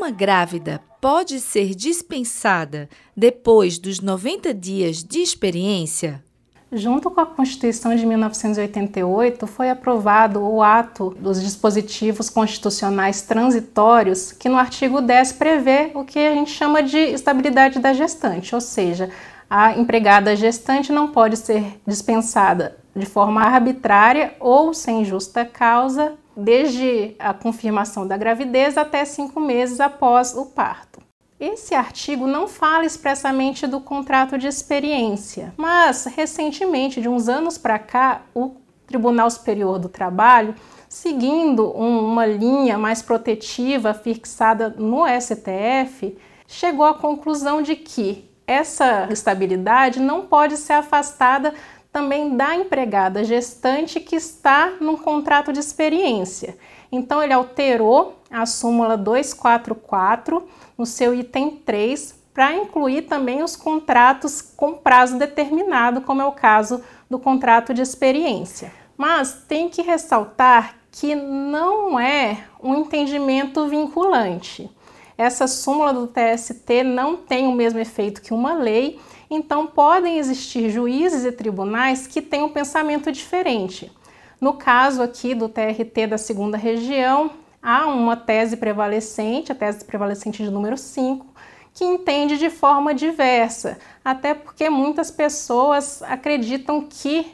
uma grávida pode ser dispensada depois dos 90 dias de experiência? Junto com a Constituição de 1988, foi aprovado o ato dos dispositivos constitucionais transitórios, que no artigo 10 prevê o que a gente chama de estabilidade da gestante, ou seja, a empregada gestante não pode ser dispensada de forma arbitrária ou sem justa causa, desde a confirmação da gravidez até cinco meses após o parto. Esse artigo não fala expressamente do contrato de experiência, mas recentemente, de uns anos para cá, o Tribunal Superior do Trabalho, seguindo um, uma linha mais protetiva fixada no STF, chegou à conclusão de que essa estabilidade não pode ser afastada também da empregada gestante que está num contrato de experiência. Então, ele alterou a súmula 244 no seu item 3 para incluir também os contratos com prazo determinado, como é o caso do contrato de experiência. Mas tem que ressaltar que não é um entendimento vinculante essa súmula do TST não tem o mesmo efeito que uma lei, então podem existir juízes e tribunais que têm um pensamento diferente. No caso aqui do TRT da segunda região, há uma tese prevalecente, a tese prevalecente de número 5, que entende de forma diversa, até porque muitas pessoas acreditam que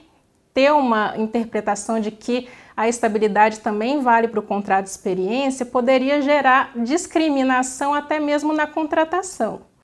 ter uma interpretação de que a estabilidade também vale para o contrato de experiência, poderia gerar discriminação até mesmo na contratação.